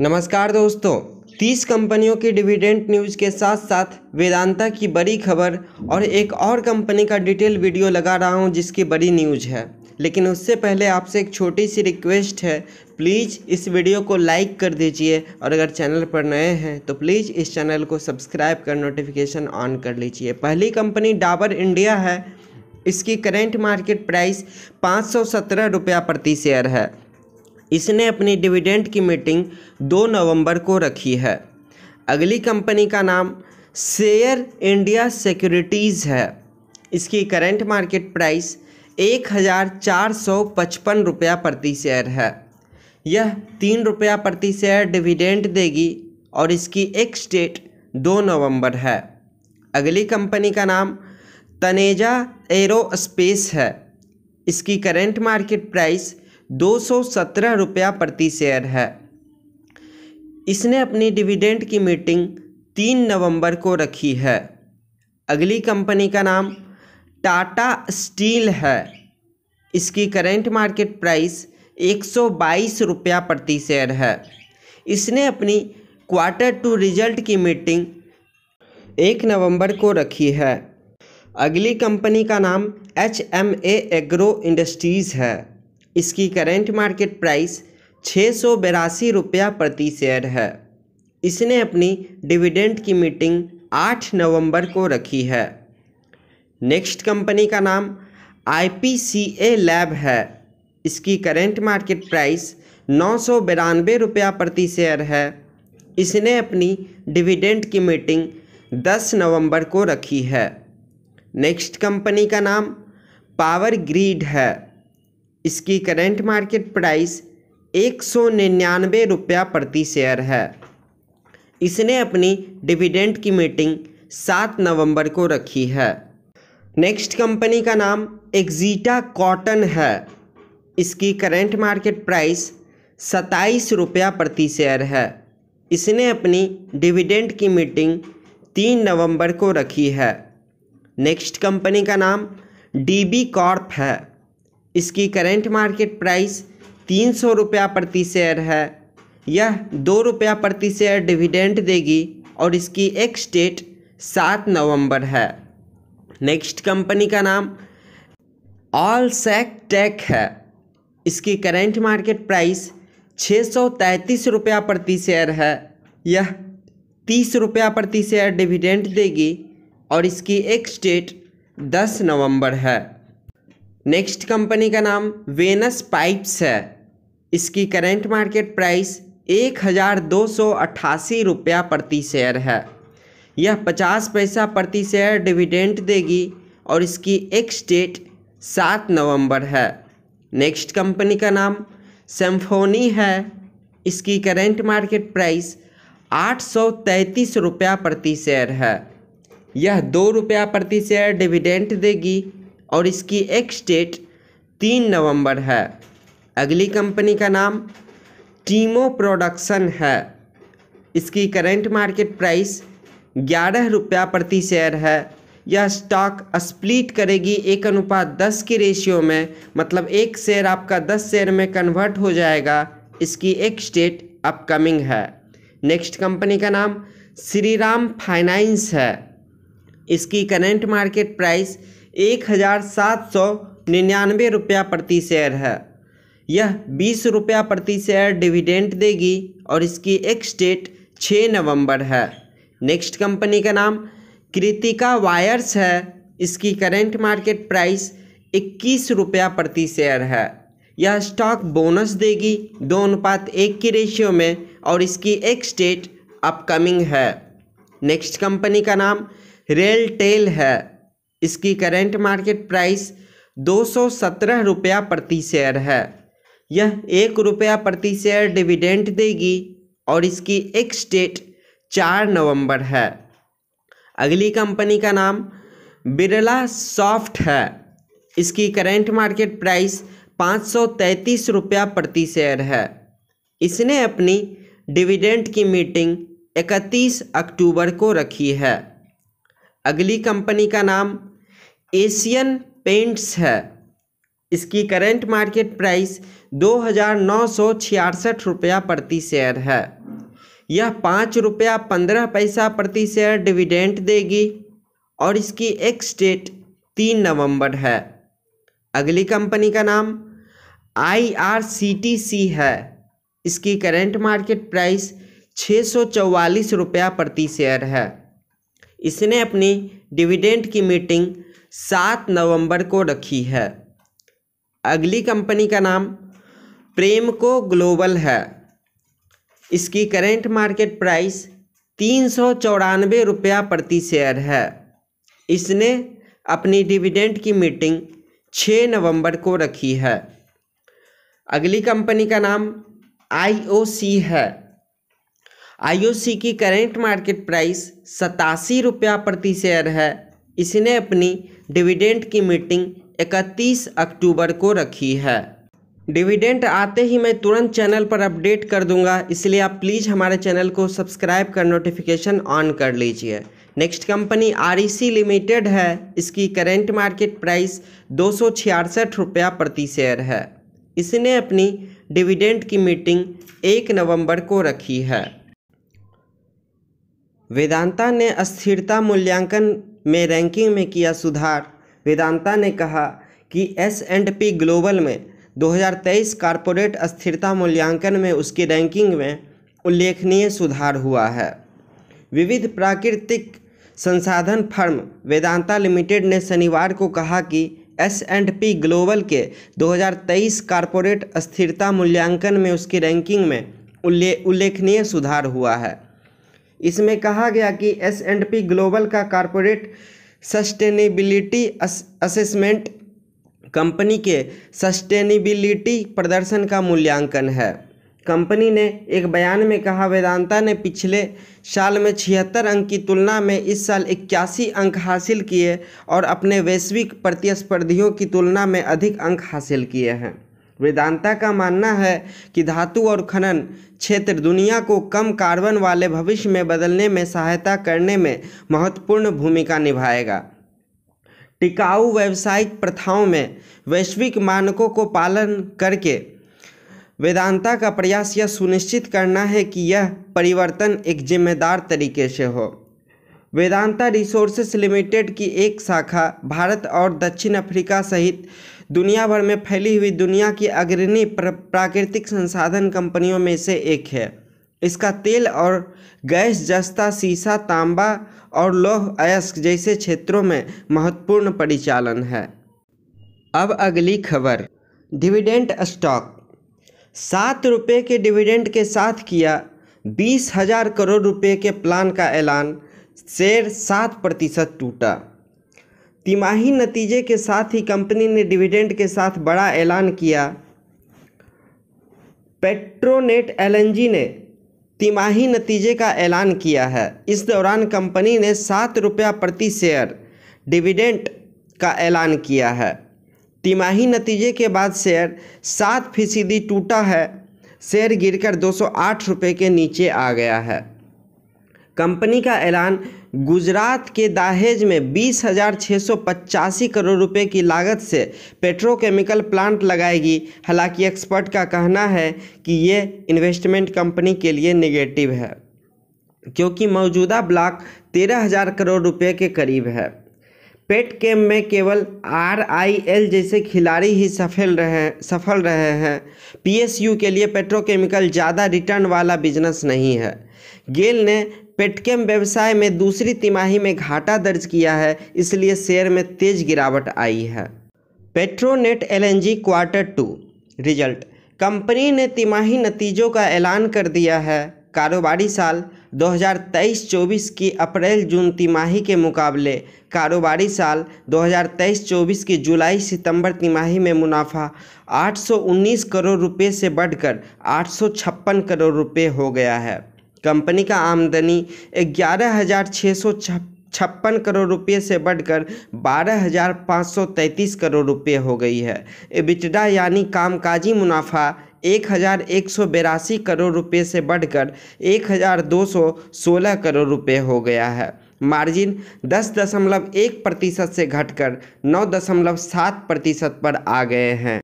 नमस्कार दोस्तों तीस कंपनियों के डिविडेंट न्यूज के साथ साथ वेदांता की बड़ी खबर और एक और कंपनी का डिटेल वीडियो लगा रहा हूं जिसकी बड़ी न्यूज है लेकिन उससे पहले आपसे एक छोटी सी रिक्वेस्ट है प्लीज़ इस वीडियो को लाइक कर दीजिए और अगर चैनल पर नए हैं तो प्लीज़ इस चैनल को सब्सक्राइब कर नोटिफिकेशन ऑन कर लीजिए पहली कंपनी डाबर इंडिया है इसकी करेंट मार्केट प्राइस पाँच सौ सत्रह रुपया प्रति शेयर है इसने अपनी डिविडेंड की मीटिंग 2 नवंबर को रखी है अगली कंपनी का नाम शेयर इंडिया सिक्योरिटीज़ है इसकी करेंट मार्केट प्राइस एक हज़ार चार सौ पचपन रुपया प्रति शेयर है यह तीन रुपया प्रति शेयर डिविडेंड देगी और इसकी एक्स डेट दो नवंबर है अगली कंपनी का नाम तनेजा एरोस्पेस है इसकी करेंट मार्केट प्राइस दो सौ सत्रह रुपया प्रति शेयर है इसने अपनी डिविडेंड की मीटिंग तीन नवंबर को रखी है अगली कंपनी का नाम टाटा स्टील है इसकी करेंट मार्केट प्राइस एक सौ बाईस रुपया प्रति शेयर है इसने अपनी क्वार्टर टू रिजल्ट की मीटिंग एक नवंबर को रखी है अगली कंपनी का नाम H M A agro industries है इसकी करेंट मार्केट प्राइस छः सौ बेरासी रुपया प्रति शेयर है इसने अपनी डिविडेंड की मीटिंग आठ नवंबर को रखी है नेक्स्ट कंपनी का नाम I P C A lab है इसकी करेंट मार्केट प्राइस नौ सौ बिरानवे रुपया प्रति शेयर है इसने अपनी डिविडेंड की मीटिंग 10 नवंबर को रखी है नेक्स्ट कंपनी का नाम पावर ग्रीड है इसकी करेंट मार्केट प्राइस एक सौ निन्यानवे रुपया प्रति शेयर है इसने अपनी डिविडेंड की मीटिंग सात नवंबर को रखी है नेक्स्ट कंपनी का नाम एग्जीटा कॉटन है इसकी करेंट मार्केट प्राइस सत्ताईस रुपया प्रति शेयर है इसने अपनी डिविडेंड की मीटिंग तीन नवंबर को रखी है नेक्स्ट कंपनी का नाम डी बी कॉर्प है इसकी करेंट मार्केट प्राइस तीन सौ रुपया प्रति शेयर है यह दो रुपया प्रति शेयर डिविडेंड देगी और इसकी एक्स डेट सात नवंबर है नेक्स्ट कंपनी का नाम ऑल सैक टेक है इसकी करेंट मार्केट प्राइस छः सौ तैंतीस रुपया प्रति शेयर है यह तीस रुपया प्रति शेयर डिविडेंड देगी और इसकी एक्स डेट दस नवंबर है नेक्स्ट कंपनी का नाम वेनस पाइप्स है इसकी करेंट मार्केट प्राइस एक हज़ार दो सौ अट्ठासी रुपया प्रति शेयर है यह पचास पैसा प्रति शेयर डिविडेंट देगी और इसकी एक्स डेट सात नवंबर है नेक्स्ट कंपनी का नाम सेम्फोनी है इसकी करेंट मार्केट प्राइस आठ सौ तैंतीस रुपया प्रति शेयर है यह दो रुपया प्रति शेयर डिविडेंट देगी और इसकी एक्स डेट तीन नवंबर है अगली कंपनी का नाम टीमो प्रोडक्शन है इसकी करेंट मार्केट प्राइस ग्यारह रुपया प्रति शेयर है यह स्टॉक स्प्लिट करेगी एक अनुपात दस की रेशियो में मतलब एक शेयर आपका दस शेयर में कन्वर्ट हो जाएगा इसकी एक स्टेट अपकमिंग है नेक्स्ट कंपनी का नाम श्रीराम फाइनेंस है इसकी करेंट मार्केट प्राइस एक हज़ार सात सौ निन्यानवे रुपया प्रति शेयर है यह बीस रुपया प्रति शेयर डिविडेंट देगी और इसकी एक्स डेट छः नवंबर है नेक्स्ट कंपनी का नाम कृतिका वायर्स है इसकी करेंट मार्केट प्राइस इक्कीस रुपया प्रति शेयर है यह स्टॉक बोनस देगी दो अनुपात एक की रेशियो में और इसकी एक्स डेट अपकमिंग है नेक्स्ट कंपनी का नाम रेल टेल है इसकी करेंट मार्केट प्राइस दो सौ सत्रह रुपया प्रति शेयर है यह एक रुपया प्रति शेयर डिविडेंट देगी और इसकी एक्स डेट चार नवंबर है अगली कंपनी का नाम बिरला सॉफ्ट है इसकी करेंट मार्केट प्राइस पाँच सौ तैंतीस रुपया प्रति शेयर है इसने अपनी डिविडेंट की मीटिंग इकतीस अक्टूबर को रखी है अगली कंपनी का नाम एशियन पेंट्स है इसकी करंट मार्केट प्राइस दो हज़ार नौ सौ छियासठ रुपया प्रति शेयर है यह पाँच रुपया पंद्रह पैसा प्रति शेयर डिविडेंट देगी और इसकी एक्स डेट तीन नवंबर है अगली कंपनी का नाम आईआरसीटीसी है इसकी करंट मार्केट प्राइस छः सौ चौवालीस रुपया प्रति शेयर है इसने अपनी डिविडेंट की मीटिंग सात नवंबर को रखी है अगली कंपनी का नाम प्रेम को ग्लोबल है इसकी करेंट मार्केट प्राइस तीन सौ चौरानवे रुपया प्रति शेयर है इसने अपनी डिविडेंड की मीटिंग 6 नवंबर को रखी है अगली कंपनी का नाम आईओसी है आईओसी की करेंट मार्केट प्राइस सतासी रुपया प्रति शेयर है इसने अपनी डिविडेंट की मीटिंग 31 अक्टूबर को रखी है डिविडेंट आते ही मैं तुरंत चैनल पर अपडेट कर दूंगा इसलिए आप प्लीज़ हमारे चैनल को सब्सक्राइब कर नोटिफिकेशन ऑन कर लीजिए नेक्स्ट कंपनी आर लिमिटेड है इसकी करेंट मार्केट प्राइस दो रुपया प्रति शेयर है इसने अपनी डिविडेंट की मीटिंग एक नवंबर को रखी है वेदांता ने अस्थिरता मूल्यांकन में रैंकिंग में किया सुधार वेदांता ने कहा कि एस एंड पी ग्लोबल में 2023 कॉरपोरेट स्थिरता मूल्यांकन में उसकी रैंकिंग में उल्लेखनीय सुधार हुआ है विविध प्राकृतिक संसाधन फर्म वेदांता लिमिटेड ने शनिवार को कहा कि एस एंड पी ग्लोबल के 2023 कॉरपोरेट स्थिरता मूल्यांकन में उसकी रैंकिंग में उल्ले उल्लेखनीय सुधार हुआ है इसमें कहा गया कि एस एंड पी ग्लोबल का कॉरपोरेट सस्टेनेबिलिटी असेसमेंट कंपनी के सस्टेनेबिलिटी प्रदर्शन का मूल्यांकन है कंपनी ने एक बयान में कहा वेदांता ने पिछले साल में छिहत्तर अंक की तुलना में इस साल इक्यासी अंक हासिल किए और अपने वैश्विक प्रतिस्पर्धियों की तुलना में अधिक अंक हासिल किए हैं वेदांता का मानना है कि धातु और खनन क्षेत्र दुनिया को कम कार्बन वाले भविष्य में बदलने में सहायता करने में महत्वपूर्ण भूमिका निभाएगा टिकाऊ व्यावसायिक प्रथाओं में वैश्विक मानकों को पालन करके वेदांता का प्रयास यह सुनिश्चित करना है कि यह परिवर्तन एक जिम्मेदार तरीके से हो वेदांता रिसोर्सेस लिमिटेड की एक शाखा भारत और दक्षिण अफ्रीका सहित दुनिया भर में फैली हुई दुनिया की अग्रणी प्राकृतिक संसाधन कंपनियों में से एक है इसका तेल और गैस जस्ता सीसा तांबा और लौह अयस्क जैसे क्षेत्रों में महत्वपूर्ण परिचालन है अब अगली खबर डिविडेंट स्टॉक सात रुपये के डिविडेंट के साथ किया बीस हजार करोड़ रुपये के प्लान का ऐलान शेयर सात प्रतिशत टूटा तिमाही नतीजे के साथ ही कंपनी ने डिविडेंड के साथ बड़ा ऐलान किया पेट्रोनेट एलएनजी ने तिमाही नतीजे का ऐलान किया है इस दौरान कंपनी ने सात रुपया प्रति शेयर डिविडेंट का ऐलान किया है तिमाही नतीजे के बाद शेयर सात फीसदी टूटा है शेयर गिरकर दो सौ आठ रुपये के नीचे आ गया है कंपनी का ऐलान गुजरात के दाहेज में बीस हज़ार छः सौ पचासी करोड़ रुपए की लागत से पेट्रोकेमिकल प्लांट लगाएगी हालांकि एक्सपर्ट का कहना है कि ये इन्वेस्टमेंट कंपनी के लिए निगेटिव है क्योंकि मौजूदा ब्लॉक तेरह हज़ार करोड़ रुपए के करीब है पेट केम में केवल आर आई एल जैसे खिलाड़ी ही सफल रहे सफल रहे हैं पीएसयू के लिए पेट्रोकेमिकल ज़्यादा रिटर्न वाला बिजनेस नहीं है गेल ने पेटकेम व्यवसाय में दूसरी तिमाही में घाटा दर्ज किया है इसलिए शेयर में तेज गिरावट आई है Petronet LNG quarter two result company ने तिमाही नतीजों का ऐलान कर दिया है कारोबारी साल 2023-24 की अप्रैल जून तिमाही के मुकाबले कारोबारी साल 2023-24 की जुलाई सितंबर तिमाही में मुनाफा 819 करोड़ रुपए से बढ़कर 856 करोड़ रुपए हो गया है कंपनी का आमदनी ग्यारह हज़ार छः सौ छप्पन करोड़ रुपये से बढ़कर बारह हज़ार पाँच सौ तैंतीस करोड़ रुपये हो गई है एबिटडा यानी कामकाजी मुनाफा एक हज़ार एक सौ बेरासी करोड़ रुपये से बढ़कर एक हज़ार दो सौ सोलह करोड़ रुपये हो गया है मार्जिन दस दशमलव एक प्रतिशत से घटकर नौ दशमलव सात प्रतिशत पर आ गए हैं